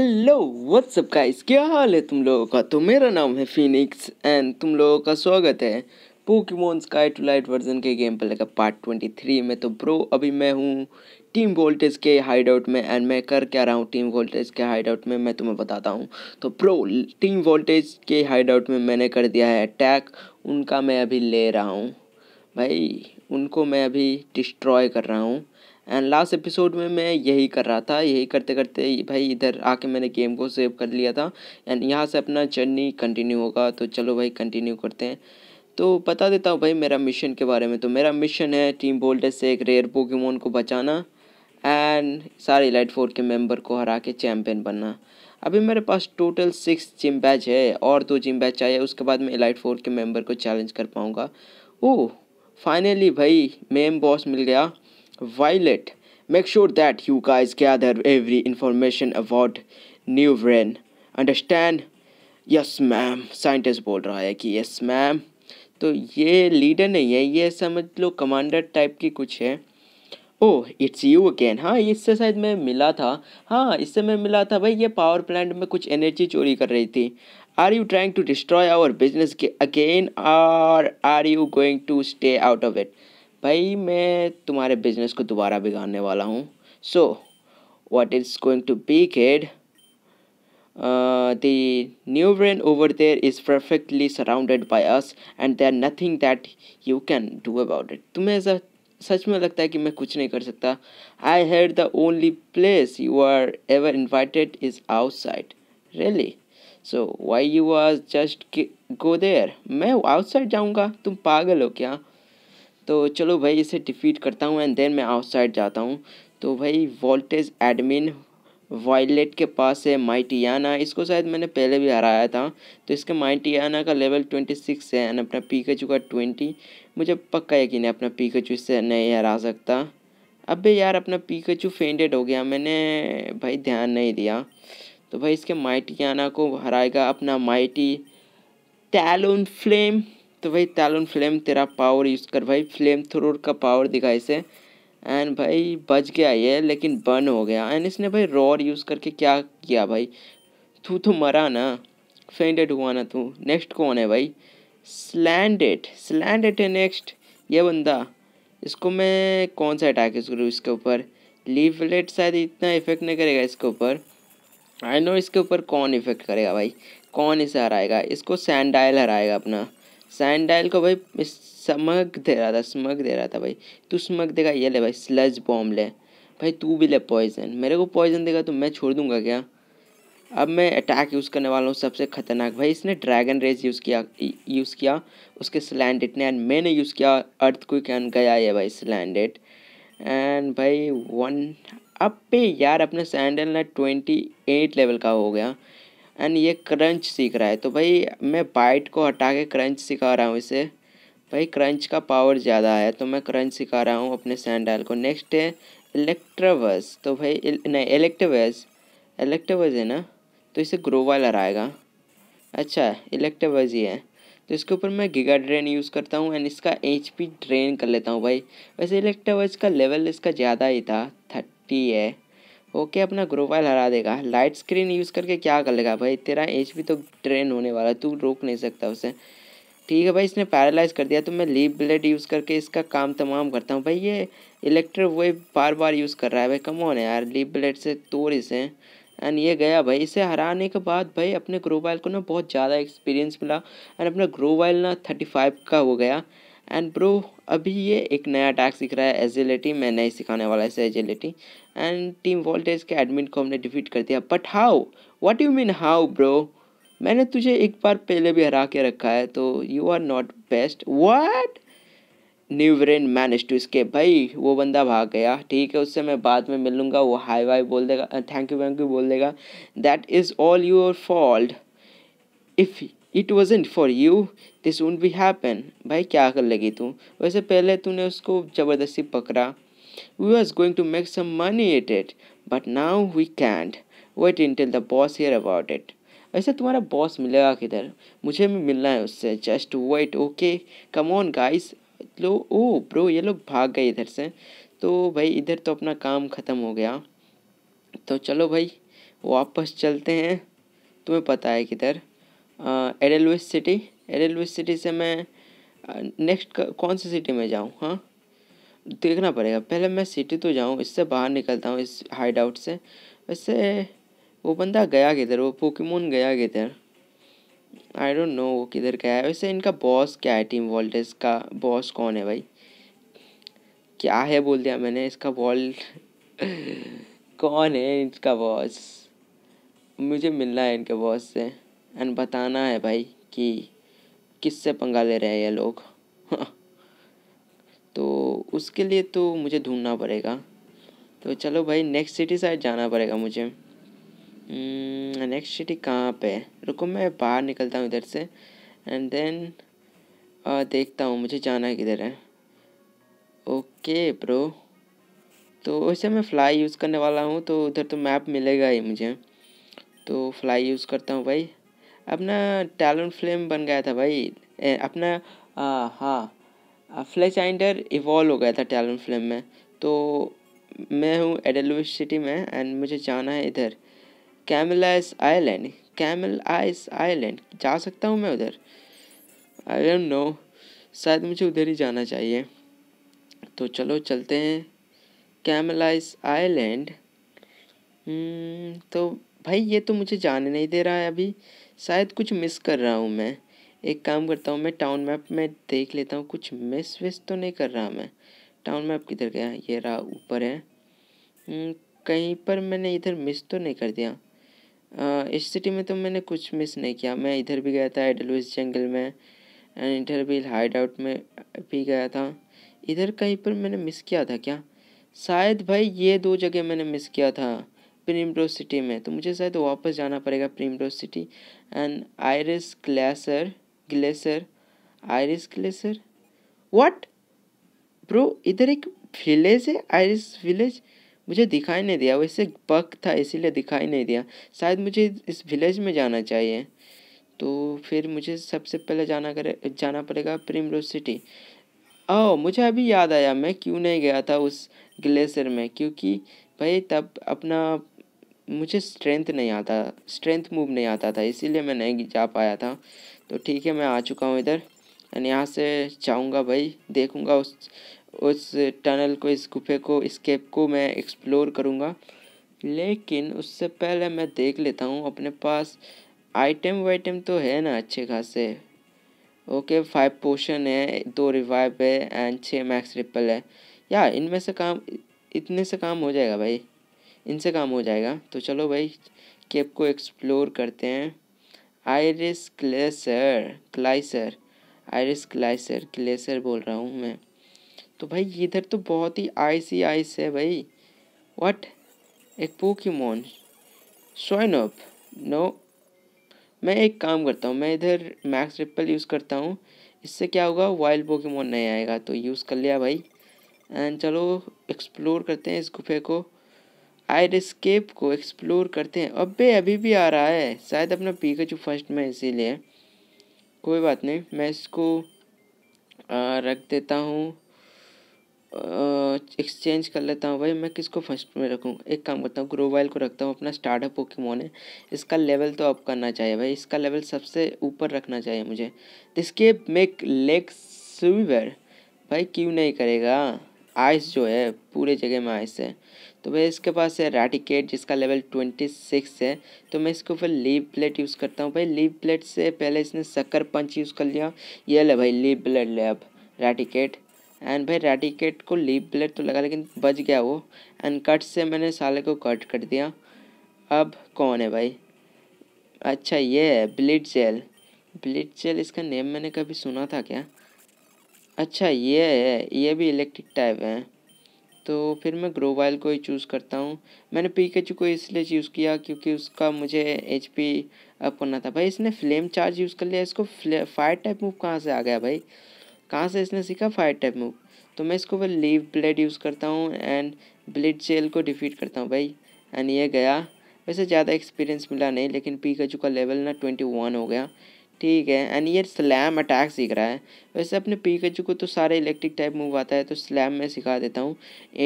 Hello what's up guys क्या हाल है तुम लोगों का तो मेरा नाम है फिनिक्स एंड तुम लोगों का स्वागत है Pokemon sky to light version के गेम पर लेकर पार्ट ट्वेंटी थ्री में तो ब्रो अभी मैं हूँ टीम वोल्टेज के हाइड आउट में एंड मैं कर क्या रहा हूँ टीम वोल्टेज के हाइड आउट में मैं तुम्हें बताता हूँ तो प्रो टीम वोल्टेज के हाइड आउट में मैंने कर दिया है अटैक उनका मैं अभी ले रहा हूँ भाई उनको मैं अभी डिस्ट्रॉय कर रहा हूँ एंड लास्ट एपिसोड में मैं यही कर रहा था यही करते करते भाई इधर आके मैंने गेम को सेव कर लिया था एंड यहाँ से अपना जर्नी कंटिन्यू होगा तो चलो भाई कंटिन्यू करते हैं तो बता देता हूँ भाई मेरा मिशन के बारे में तो मेरा मिशन है टीम बोल्डर से एक रेयर पोकेमोन को बचाना एंड सारे लाइट फोर के मेंबर को हरा के चैम्पियन बनना अभी मेरे पास टोटल सिक्स जिम बैच है और दो जिम बैच आए उसके बाद मैं लाइट फोर के मेंबर को चैलेंज कर पाऊँगा ओह फाइनली भाई मेम बॉस मिल गया Violet, make sure that you guys gather every information about new brain understand yes ma'am scientist बोल रहा है कि यस मैम तो ये लीडर नहीं है ये समझ लो कमांडर टाइप की कुछ है ओह इट्स यू अगेन हाँ इससे शायद मैं मिला था हाँ इससे मैं मिला था भाई ये पावर प्लांट में कुछ एनर्जी चोरी कर रही थी are you trying to destroy our business के अगेन और are you going to stay out of it भाई मैं तुम्हारे बिजनेस को दोबारा बिगाड़ने वाला हूँ so what is going to be केड the new brain over there is perfectly surrounded by us and there nothing that you can do about it तुम्हें ऐसा सच में लगता है कि मैं कुछ नहीं कर सकता I had the only place you are ever invited is outside really so why you are just go there मैं आउटसाइड जाऊँगा तुम पागल हो क्या तो चलो भाई इसे डिफीट करता हूँ एंड देन मैं आउटसाइड जाता हूँ तो भाई वोल्टेज एडमिन वायलेट के पास है माइटियाना इसको शायद मैंने पहले भी हराया था तो इसके माइटियाना का लेवल ट्वेंटी सिक्स है एंड अपना पी का ट्वेंटी मुझे पक्का यकीन है अपना चू इससे नहीं हरा सकता अबे यार अपना पीकेचू फेंडेड हो गया मैंने भाई ध्यान नहीं दिया तो भाई इसके माइटियाना को हराएगा अपना माइटी टैलून फ्लेम तो भाई तालुन फ्लेम तेरा पावर यूज़ कर भाई फ्लेम थ्रोर का पावर दिखा इसे एंड भाई बच गया ये लेकिन बर्न हो गया एंड इसने भाई रॉर यूज़ करके क्या किया भाई तू तो मरा ना फेंडेड हुआ ना तू नेक्स्ट कौन है भाई स्लैंडेड स्लैंडेड है नेक्स्ट ये बंदा इसको मैं कौन सा अटैक यूज़ करूँ इसके ऊपर लीवलेट शायद इतना इफेक्ट नहीं करेगा इसके ऊपर आई नो इसके ऊपर कौन इफेक्ट करेगा भाई कौन इसे हराएगा इसको सैंडाइल हराएगा अपना सैंडाइल को भाई स्मग दे रहा था स्मग दे रहा था भाई तू स्मग देगा ये ले भाई स्लज बॉम्ब ले भाई तू भी ले पॉइजन मेरे को पॉइजन देगा तो मैं छोड़ दूंगा क्या अब मैं अटैक यूज़ करने वाला हूँ सबसे खतरनाक भाई इसने ड्रैगन रेज यूज़ किया यूज़ किया उसके स्लैंडेड ने एंड मैंने यूज़ किया अर्थ को कैन गया है भाई स्लैंडेड एंड भाई वन अब पे यार अपने सैंडल ना ट्वेंटी एट लेवल का हो गया एंड ये क्रंच सीख रहा है तो भाई मैं बाइट को हटा के क्रंच सिखा रहा हूँ इसे भाई क्रंच का पावर ज़्यादा है तो मैं क्रंच सिखा रहा हूँ अपने सैंडल को नेक्स्ट है इलेक्ट्रावस तो भाई इल, नहीं इलेक्ट्रावस इलेक्ट्रवस है ना तो इसे ग्रोवा आएगा अच्छा इलेक्ट्रवस ही है तो इसके ऊपर मैं गीगा ड्रेन यूज़ करता हूँ एंड इसका एच पी ड्रेन कर लेता हूँ भाई वैसे इलेक्ट्रावस का लेवल इसका ज़्यादा ही था थर्टी है ओके अपना ग्रोवाइल हरा देगा लाइट स्क्रीन यूज़ करके क्या कर लेगा भाई तेरा एच तो ड्रेन होने वाला है तू रोक नहीं सकता उसे ठीक है भाई इसने पैरालाइज कर दिया तो मैं लीप ब्लेड यूज़ करके इसका काम तमाम करता हूँ भाई ये इलेक्ट्रिक वे बार बार यूज़ कर रहा है भाई कम ऑन यार लीप ब्लेड से तोड़ इसे एंड ये गया भाई इसे हराने के बाद भाई अपने ग्रोवाइल को ना बहुत ज़्यादा एक्सपीरियंस मिला एंड अपना ग्रोवाइल ना थर्टी फाइव का हो गया एंड ब्रो अभी ये एक नया टैग सीख रहा है एजिलिटी मैं नहीं सिखाने वाला है एजिलिटी एंड टीम वोल्टेज के एडमिन को हमने डिफीट कर दिया but how what you mean how bro मैंने तुझे एक बार पहले भी हरा के रखा है तो you are not best what new brain manage to इसके भाई वो बंदा भाग गया ठीक है उससे मैं बाद में मिल लूँगा वो हाई वाई बोल देगा थैंक यू वैंक यू बोल देगा that is all your fault if it wasn't for you this won't भी हैपन भाई क्या कर लगी तू वैसे पहले तूने उसको ज़बरदस्ती पकड़ा we was going to make some money at it but now we can't wait tell the boss here about it ऐसे तुम्हारा बॉस मिलेगा किधर मुझे भी मिलना है उससे just wait okay come on guys लो ओ ब्रो ये लोग भाग गए इधर से तो भाई इधर तो अपना काम ख़त्म हो गया तो चलो भाई वापस चलते हैं तुम्हें पता है किधर एडल सिटी एडल सिटी से मैं नेक्स्ट कौन सी सिटी में जाऊँ हाँ देखना पड़ेगा पहले मैं सिटी तो जाऊँ इससे बाहर निकलता हूँ इस हाइड आउट से वैसे वो बंदा गया किधर वो पोकेमोन गया किधर आई डोंट नो वो किधर गया है वैसे इनका बॉस क्या है टीम वॉल्टेज का बॉस कौन है भाई क्या है बोल दिया मैंने इसका बॉल कौन है इसका बॉस मुझे मिलना है इनके बॉस से एंड बताना है भाई कि किससे पंगा ले रहे हैं ये लोग हाँ। तो उसके लिए तो मुझे ढूंढना पड़ेगा तो चलो भाई नेक्स्ट सिटी साइड जाना पड़ेगा मुझे नेक्स्ट hmm, सिटी कहाँ पे रुको मैं बाहर निकलता हूँ इधर से एंड देन uh, देखता हूँ मुझे जाना किधर है ओके ब्रो तो वैसे मैं फ्लाई यूज़ करने वाला हूँ तो उधर तो मैप मिलेगा ही मुझे तो फ्लाई यूज़ करता हूँ भाई अपना टैलेंट फ्लेम बन गया था भाई अपना आ, हाँ फ्लैश आइंडर इवॉल्व हो गया था टैलेंट फ्लेम में तो मैं हूँ एडलविश सिटी में एंड मुझे जाना है इधर camel ice island camel ice island जा सकता हूँ मैं उधर आई डोंट नो शायद मुझे उधर ही जाना चाहिए तो चलो चलते हैं कैमल आइस आइलैंड तो भाई ये तो मुझे जाने नहीं दे रहा है अभी शायद कुछ मिस कर रहा हूँ मैं एक काम करता हूँ मैं टाउन मैप में देख लेता हूँ कुछ मिस विस तो नहीं कर रहा मैं टाउन मैप किधर गया ये रहा ऊपर है हम्म, कहीं पर मैंने इधर मिस तो नहीं कर दिया इस सिटी में तो मैंने कुछ मिस नहीं किया मैं इधर भी गया था एडलविस जंगल में एंड इधर भी हाइड आउट में भी गया था इधर कहीं पर मैंने मिस किया था क्या शायद भाई ये दो जगह मैंने मिस किया था प्रिमडो सिटी में तो मुझे शायद वापस जाना पड़ेगा प्रिमडो city and Iris glacier glacier Iris glacier what bro इधर एक विलेज है आयरिस विलेज मुझे दिखाई नहीं दिया वैसे पक था इसीलिए दिखाई नहीं दिया शायद मुझे इस विलेज में जाना चाहिए तो फिर मुझे सबसे पहले जाना करे जाना पड़ेगा प्रीमरोज सिटी ओ मुझे अभी याद आया मैं क्यों नहीं गया था उस ग्लेशियर में क्योंकि भाई तब अपना मुझे स्ट्रेंथ नहीं आता स्ट्रेंथ मूव नहीं आता था इसीलिए मैं नहीं जा पाया था तो ठीक है मैं आ चुका हूँ इधर एंड यहाँ से जाऊँगा भाई देखूँगा उस उस टनल को इस गुफे को इस्केप को मैं एक्सप्लोर करूँगा लेकिन उससे पहले मैं देख लेता हूँ अपने पास आइटम वाइटम तो है ना अच्छे खासे ओके फाइव पोशन है दो रिवाइव है एंड छः मैक्स रिपल है या इनमें से काम इतने से काम हो जाएगा भाई इनसे काम हो जाएगा तो चलो भाई केप को एक्सप्लोर करते हैं आयरिस क्लेसर क्लाइसर आयरिस क्लाइसर क्लेसर बोल रहा हूँ मैं तो भाई इधर तो बहुत ही आइस ही आइस है भाई वट एक पोकीमोन शोइनअप नो मैं एक काम करता हूँ मैं इधर मैक्स रिपल यूज़ करता हूँ इससे क्या होगा वाइल्ड पोकेमोन नहीं आएगा तो यूज़ कर लिया भाई एंड चलो एक्सप्लोर करते हैं इस गुफे को आयरस्केप को एक्सप्लोर करते हैं अबे अभी भी आ रहा है शायद अपना जो फर्स्ट में इसीलिए कोई बात नहीं मैं इसको रख देता हूँ एक्सचेंज कर लेता हूँ भाई मैं किसको फर्स्ट में रखूँ एक काम करता हूँ ग्रोवाइल को रखता हूँ अपना स्टार्टअप पोकेमोन है इसका लेवल तो अप करना चाहिए भाई इसका लेवल सबसे ऊपर रखना चाहिए मुझे इसके मेक लेग स्वीवर भाई क्यों नहीं करेगा आइस जो है पूरे जगह में आइस है तो भाई इसके पास है रेडिकेट जिसका लेवल ट्वेंटी सिक्स है तो मैं इसके ऊपर लीव प्लेट यूज़ करता हूँ भाई लीव प्लेट से पहले इसने शक्कर पंच यूज़ कर लिया ये ले भाई लीव प्लेट ले अब रेडिकेट एंड भाई रेडिकेट को लीव प्लेट तो लगा लेकिन बच गया वो एंड कट से मैंने साले को कट कर दिया अब कौन है भाई अच्छा ये है ब्लिड जेल ब्लिड जेल इसका नेम मैंने कभी सुना था क्या अच्छा ये है ये भी इलेक्ट्रिक टाइप है तो फिर मैं ग्रोवाइल को ही चूज़ करता हूँ मैंने पीकेचू को इसलिए चूज़ किया क्योंकि उसका मुझे एच पी अप करना था भाई इसने फ्लेम चार्ज यूज़ कर लिया इसको फायर टाइप मूव कहाँ से आ गया भाई कहाँ से इसने सीखा फायर टाइप मूव तो मैं इसको फिर लीव ब्लेड यूज़ करता हूँ एंड ब्लेड जेल को डिफीट करता हूँ भाई एंड ये गया वैसे ज़्यादा एक्सपीरियंस मिला नहीं लेकिन पीकेचू का लेवल ना ट्वेंटी वन हो गया ठीक है एंड ये स्लैम अटैक सीख रहा है वैसे अपने पिकाचू को तो सारे इलेक्ट्रिक टाइप मूव आता है तो स्लैम में सिखा देता हूँ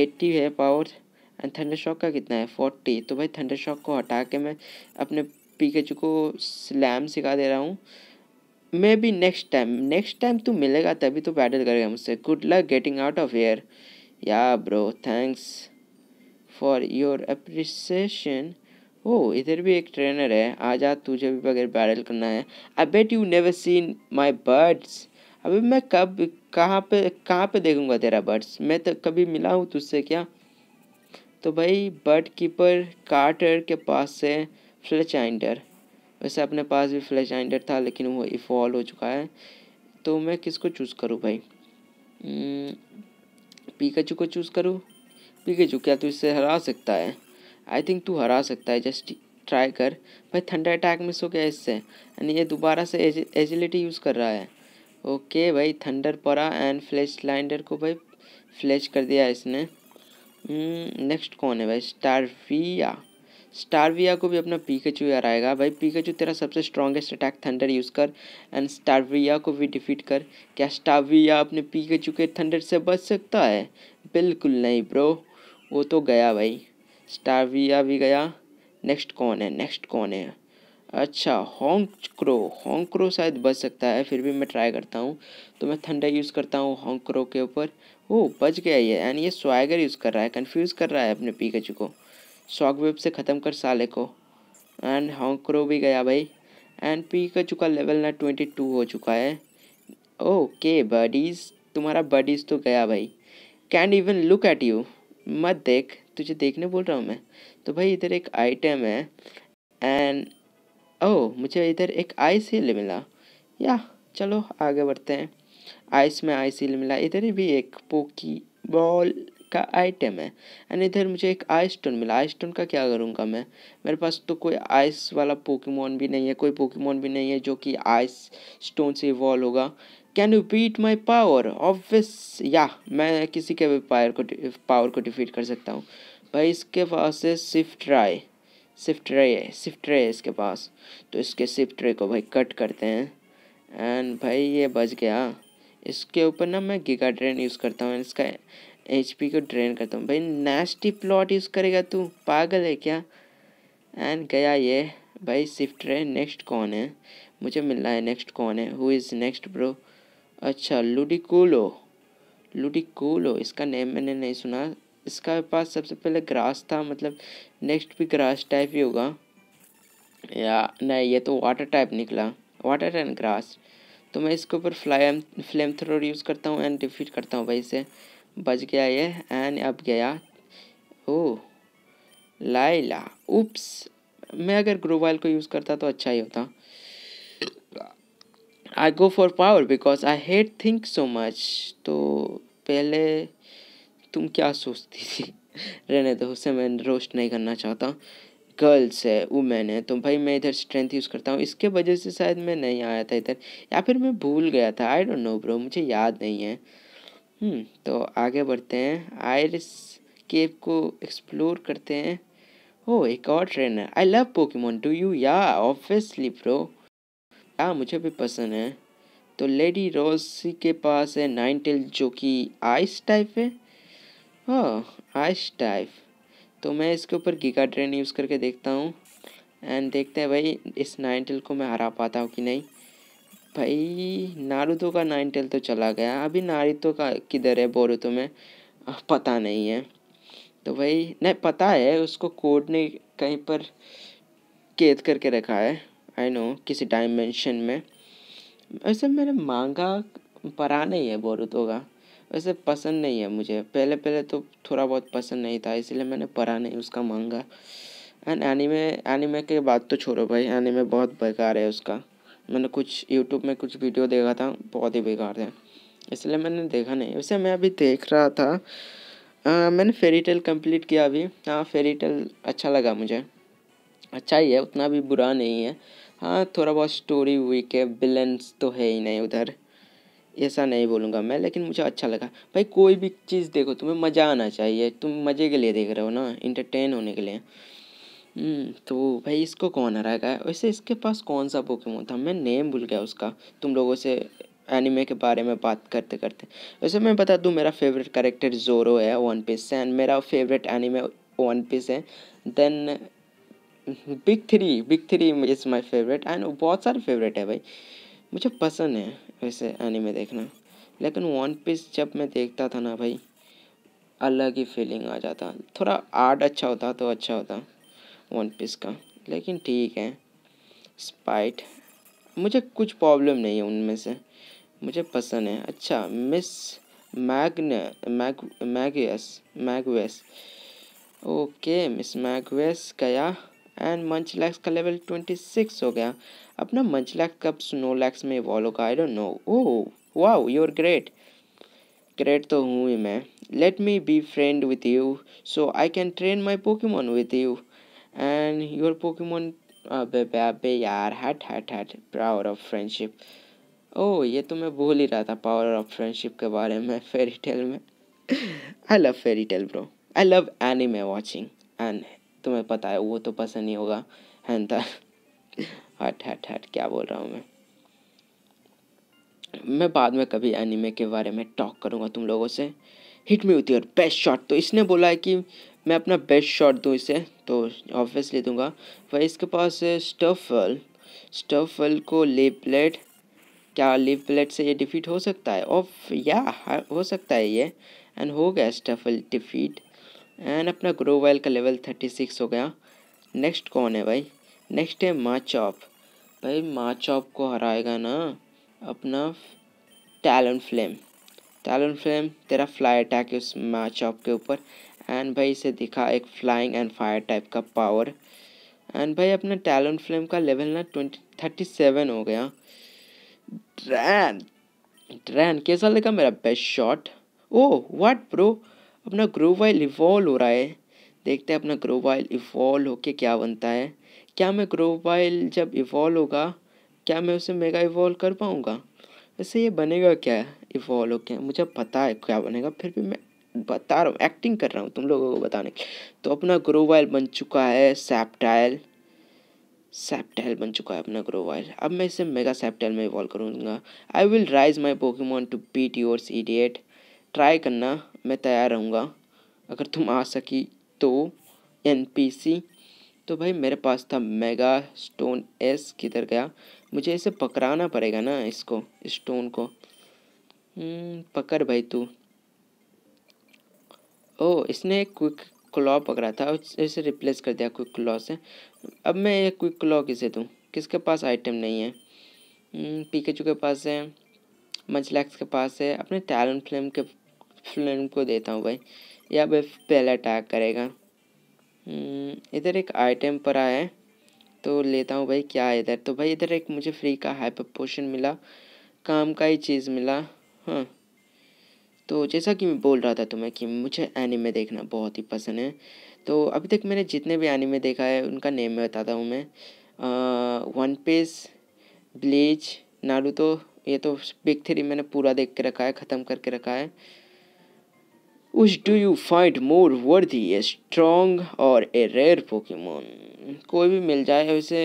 एट्टी है पावर एंड थंडर शॉक का कितना है फोर्टी तो भाई थंडर शॉक को हटा के मैं अपने पिकाचू को स्लैम सिखा दे रहा हूँ maybe next time next time तू मिलेगा तभी तो बैटल करेगा मुझसे good luck getting out of here yeah bro thanks for your appreciation oh इधर भी एक ट्रेनर है जा तुझे भी बगैर बैरल करना है I bet you never seen my birds अभी मैं कब कहाँ पे कहाँ पे देखूँगा तेरा बर्ड्स मैं तो कभी मिला हूँ तुझसे क्या तो भाई बर्ड कीपर कार्टर के पास से फ्लैचाइंडर वैसे अपने पास भी फ्लैचाइंडर था लेकिन वो इफॉल हो चुका है तो मैं किसको चूज़ करूँ भाई पीकाचू hmm, को चूज़ करूँ पीकाचू क्या तू तो इससे हरा सकता है आई थिंक तू हरा सकता है जस्ट ट्राई कर भाई थंडर अटैक मिस हो गया इससे एंड ये दोबारा से एज, एजिलिटी यूज़ कर रहा है ओके भाई थंडर पड़ा एंड फ्लैश लाइंडर को भाई फ्लैश कर दिया इसने नेक्स्ट हम्म, कौन है भाई स्टारविया स्टारविया को भी अपना पीकेचू आएगा भाई पीकेचू तेरा सबसे स्ट्रॉन्गेस्ट अटैक थंडर यूज़ कर एंड स्टारविया को भी डिफीट कर क्या स्टारविया अपने पीकेचू के थंडर से बच सकता है बिल्कुल नहीं ब्रो वो तो गया भाई स्टाविया भी गया नेक्स्ट कौन है नेक्स्ट कौन है अच्छा हॉन्ग क्रो हॉन्ग क्रो शायद बच सकता है फिर भी मैं ट्राई करता हूँ तो मैं थंडा यूज़ करता हूँ हॉन्ग क्रो के ऊपर वो बच गया ये यानी ये स्वाइगर यूज़ कर रहा है कन्फ्यूज़ कर रहा है अपने पीकेचू को शॉक वेब से ख़त्म कर साले को एंड हॉन्ग क्रो भी गया भाई एंड पीकेचू का लेवल ना ट्वेंटी टू हो चुका है ओके बडीज़ तुम्हारा बडीज़ तो गया भाई can even look at you मत देख तुझे देखने बोल रहा हूँ मैं तो भाई इधर एक आइटम है एंड ओह oh, मुझे इधर एक आई सील मिला या चलो आगे बढ़ते हैं आइस में आई सील मिला इधर भी एक पोकी बॉल का आइटम है एंड इधर मुझे एक आइस स्टोन मिला आइस स्टोन का क्या करूँगा मैं मेरे पास तो कोई आइस वाला पोकेमोन भी नहीं है कोई पोकेमोन भी नहीं है जो कि आइस स्टोन से इवॉल्व होगा can you beat my power obvious yeah मैं किसी के भी पावर को पावर को डिफीट कर सकता हूँ भाई इसके पास है swift ray shift ray shift ray इसके पास तो इसके स्विफ्ट रे को भाई कट करते हैं एंड भाई ये बच गया इसके ऊपर ना मैं गीगा ड्रेन यूज़ करता हूँ इसका एच पी को ड्रेन करता हूँ भाई नेस्टी प्लॉट यूज़ करेगा तू पागल है क्या एंड गया ये भाई शिफ्ट रे नेक्स्ट कौन है मुझे मिल रहा है नेक्स्ट कौन है हु इज़ नेक्स्ट ब्रो अच्छा लुडिकुलो लुडिकुलो इसका नेम मैंने नहीं सुना इसका पास सबसे पहले ग्रास था मतलब नेक्स्ट भी ग्रास टाइप ही होगा या नहीं ये तो वाटर टाइप निकला वाटर एंड ग्रास तो मैं इसके ऊपर फ्लाई फ्लेम थ्रोर यूज़ करता हूँ एंड डिफीट करता हूँ भाई से बच गया ये एंड अब गया ओ लाइला उप्स मैं अगर ग्रोवाइल को यूज़ करता तो अच्छा ही होता I go for power because I hate think so much तो पहले तुम क्या सोचती थी रहने दो उसे मैं रोस्ट नहीं करना चाहता गर्ल्स है वुमेन है तो भाई मैं इधर स्ट्रेंथ यूज़ करता हूँ इसके वजह से शायद मैं नहीं आया था इधर या फिर मैं भूल गया था आई डोंट नो ब्रो मुझे याद नहीं है hmm, तो आगे बढ़ते हैं आयरस केव को एक्सप्लोर करते हैं ओ oh, एक और ट्रेन है I love Pokemon do you yeah obviously bro हाँ मुझे भी पसंद है तो लेडी रोसी के पास है नाइन टेल जो कि आइस टाइप है हाँ आइस टाइप तो मैं इसके ऊपर गीगा ड्रेन यूज़ करके देखता हूँ एंड देखते हैं भाई इस नाइन टेल को मैं हरा पाता हूँ कि नहीं भाई नारुतो का नाइन टेल तो चला गया अभी नारितो का किधर है बोरुतो में पता नहीं है तो भाई नहीं पता है उसको कोर्ट ने कहीं पर कैद करके रखा है आई नो किसी डायमेंशन में वैसे मैंने मांगा पढ़ा नहीं है बोरुतों का वैसे पसंद नहीं है मुझे पहले पहले तो थोड़ा बहुत पसंद नहीं था इसलिए मैंने पढ़ा नहीं उसका मांगा एंड एनीमे एनीमे के बात तो छोड़ो भाई एनीमे बहुत बेकार है उसका मैंने कुछ यूट्यूब में कुछ वीडियो देखा था बहुत ही बेकार है इसलिए मैंने देखा नहीं वैसे मैं अभी देख रहा था आ, मैंने फेरी टेल कम्प्लीट किया अभी हाँ फेरी टेल अच्छा लगा मुझे अच्छा ही है उतना भी बुरा नहीं है हाँ थोड़ा बहुत स्टोरी वीक है बिलेंस तो है ही नहीं उधर ऐसा नहीं बोलूँगा मैं लेकिन मुझे अच्छा लगा भाई कोई भी चीज़ देखो तुम्हें मज़ा आना चाहिए तुम मज़े के लिए देख रहे हो ना इंटरटेन होने के लिए हम्म, तो भाई इसको कौन हराएगा वैसे इसके पास कौन सा पोकेमोन था मैं नेम भूल गया उसका तुम लोगों से एनिमे के बारे में बात करते करते वैसे मैं बता दूँ मेरा फेवरेट करेक्टर जोरो है वन पीस से एंड मेरा फेवरेट एनिमे वन पीस है then big three big three is my favourite and बहुत सारे फेवरेट है भाई मुझे पसंद है वैसे एनीमे देखना लेकिन वन पीस जब मैं देखता था ना भाई अलग ही फीलिंग आ जाता थोड़ा आर्ट अच्छा होता तो अच्छा होता वन पीस का लेकिन ठीक है स्पाइट मुझे कुछ प्रॉब्लम नहीं है उनमें से मुझे पसंद है अच्छा मिस मैगन मैग मैगस मैगवेस ओके मिस मैगवेस क्या एंड मंच लैक्स का लेवल ट्वेंटी सिक्स हो गया अपना मंच लैक्स कब स्नो लैक्स में इवॉल्व होगा I don't know oh wow you are great great तो हूँ ही मैं let me be friend with you so I can train my Pokemon with you and your Pokemon बे यार हट हट हट पावर ऑफ फ्रेंडशिप ओ ये तो मैं भूल ही रहा था पावर ऑफ फ्रेंडशिप के बारे में फेरी टेल में I love Fairy Tail bro I love anime watching and तुम्हें पता है वो तो पसंद ही होगा हैंतर हट हट हट क्या बोल रहा हूँ मैं मैं बाद में कभी एनिमे के बारे में टॉक करूँगा तुम लोगों से हिट मी है और बेस्ट शॉट तो इसने बोला है कि मैं अपना बेस्ट शॉट दूँ इसे तो ऑब्वियसली दूंगा वह इसके पास स्टफल स्टफल को ले प्लेट क्या लिव प्लेट से ये डिफीट हो सकता है ऑफ या हो सकता है ये एंड हो गया स्टफल डिफीट एंड अपना ग्रोवेल का लेवल थर्टी सिक्स हो गया नेक्स्ट कौन है भाई नेक्स्ट है माचॉप भाई माचॉप को हराएगा ना अपना टैलन फ्लेम टैलन फ्लेम तेरा फ्लाई अटैक है उस माचॉप के ऊपर एंड भाई इसे दिखा एक फ्लाइंग एंड फायर टाइप का पावर एंड भाई अपना टैलन फ्लेम का लेवल ना ट्वेंटी थर्टी सेवन हो गया ड्रैन ड्रैन कैसा लगा मेरा best shot oh what bro अपना ग्रोवाइल इवॉल्व हो रहा है देखते हैं अपना ग्रोवाइल इवॉल्व होके क्या बनता है क्या मैं ग्रोवाइल जब इवॉल्व होगा क्या मैं उसे मेगा इवॉल्व कर पाऊँगा वैसे ये बनेगा क्या इवॉल्व होके मुझे पता है क्या बनेगा फिर भी मैं बता रहा हूँ एक्टिंग कर रहा हूँ तुम लोगों को बताने की तो अपना ग्रोवाइल बन चुका है सेप्टाइल सेप्टाइल बन चुका है अपना ग्रोवाइल अब मैं इसे मेगा सेप्टाइल में इवॉल्व करूँगा I will raise my Pokemon to beat yours idiot try करना मैं तैयार रहूँगा अगर तुम आ सकी तो एन पी सी तो भाई मेरे पास था मेगा स्टोन एस किधर गया मुझे इसे पकड़ाना पड़ेगा ना इसको स्टोन इस को हम्म, पकड़ भाई तू ओ इसने एक क्विक क्लॉ पकड़ा था इसे रिप्लेस कर दिया क्विक क्लॉ से अब मैं ये क्विक क्लॉ किसे दूँ किसके पास आइटम नहीं है पीकेचू हम्म, के पास है मंचलैक्स के पास है अपने टैलेंट फ्लेम के मैं को देता हूँ भाई या भाई पहले अटैक करेगा हम्म, इधर एक आइटम पर आया है तो लेता हूँ भाई क्या है इधर तो भाई इधर एक मुझे फ्री का हाइपर पोशन मिला काम का ही चीज़ मिला हाँ तो जैसा कि मैं बोल रहा था तुम्हें कि मुझे एनीमे देखना बहुत ही पसंद है तो अभी तक मैंने जितने भी एनिमे देखा है उनका नेम मैं बताता हूँ मैं वन पीस ब्लीच नारू तो ये तो बिग थ्री मैंने पूरा देख के रखा है ख़त्म करके रखा है Which do you find more worthy a strong or a rare Pokemon? कोई भी मिल जाए वैसे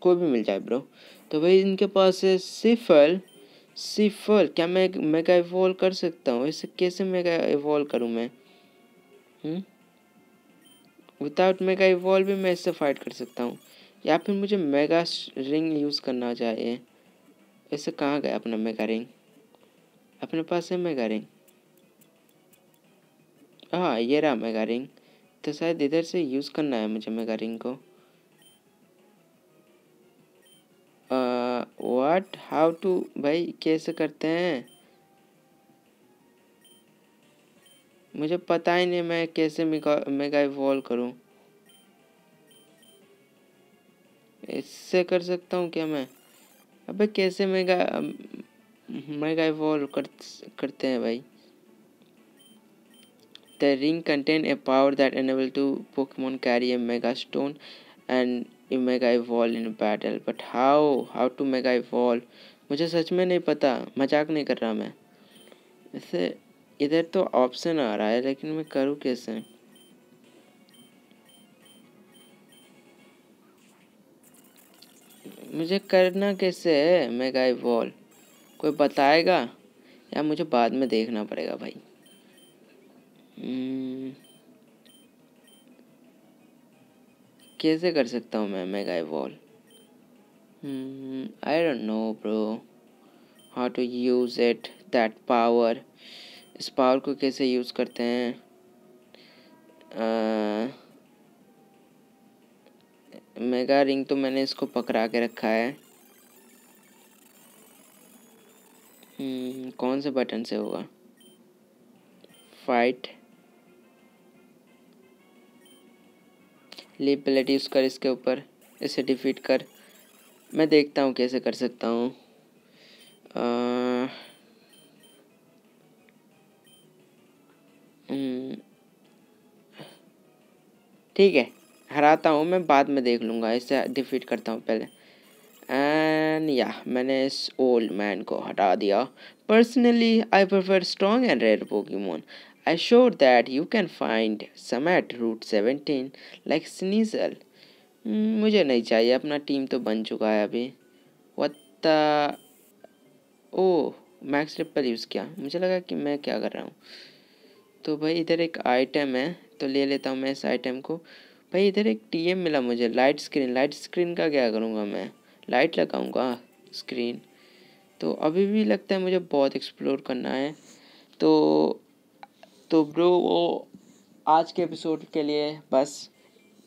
कोई भी मिल जाए ब्रो तो भाई इनके पास है सिफल सिफल क्या मैं मेगा इवॉल्व कर सकता हूँ इसे कैसे मेगा इवॉल्व करूँ मैं विदाउट मेगा इवॉल्व भी मैं इससे फाइट कर सकता हूँ या फिर मुझे मेगा रिंग यूज़ करना चाहिए ऐसे कहाँ गया अपना मेगा रिंग अपने पास है मेगा रिंग हाँ ये रहा मेगा रिंग तो शायद इधर से यूज़ करना है मुझे मेगा रिंग को वाट हाउ टू भाई कैसे करते हैं मुझे पता ही नहीं मैं कैसे मेगा इवॉल्व करूं इससे कर सकता हूं क्या मैं अबे कैसे मेगा मेगा इवॉल्व कर, करते हैं भाई The ring contained a power that enabled two Pokemon carry a Mega Stone and a Mega Evolve in battle. But how? How to Mega Evolve? मुझे सच में नहीं पता मजाक नहीं कर रहा मैं वैसे इधर तो ऑप्शन आ रहा है लेकिन मैं करूँ कैसे मुझे करना कैसे है मेगा इवॉल्व कोई बताएगा या मुझे बाद में देखना पड़ेगा भाई Hmm. कैसे कर सकता हूँ मैं mega evolve I don't know bro how to use it that power इस पावर को कैसे यूज़ करते हैं मेगा uh, रिंग तो मैंने इसको पकड़ा के रखा है hmm, कौन से बटन से होगा फाइट लीप पैलेट यूज़ कर इसके ऊपर इसे डिफीट कर मैं देखता हूँ कैसे कर सकता हूँ हम्म, ठीक है हराता हूँ मैं बाद में देख लूँगा इसे डिफीट करता हूँ पहले एंड या मैंने इस ओल्ड मैन को हटा दिया personally I prefer strong and rare Pokemon Assure that you can find some at route 17 like sneasel. Hmm, मुझे नहीं चाहिए अपना टीम तो बन चुका है अभी वत्ता ओ मैक्स ट्रिपल यूज़ किया मुझे लगा कि मैं क्या कर रहा हूँ तो भाई इधर एक आइटम है तो ले लेता हूँ मैं इस आइटम को भाई इधर एक टीएम मिला मुझे लाइट स्क्रीन लाइट स्क्रीन का क्या करूँगा मैं लाइट लगाऊँगा स्क्रीन तो अभी भी लगता है मुझे बहुत एक्सप्लोर करना है तो तो ब्रो वो आज के एपिसोड के लिए बस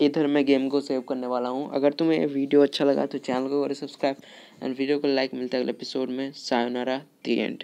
इधर मैं गेम को सेव करने वाला हूँ अगर तुम्हें वीडियो अच्छा लगा तो चैनल को करो सब्सक्राइब एंड वीडियो को लाइक मिलता है अगले एपिसोड में सायोनारा दी एंड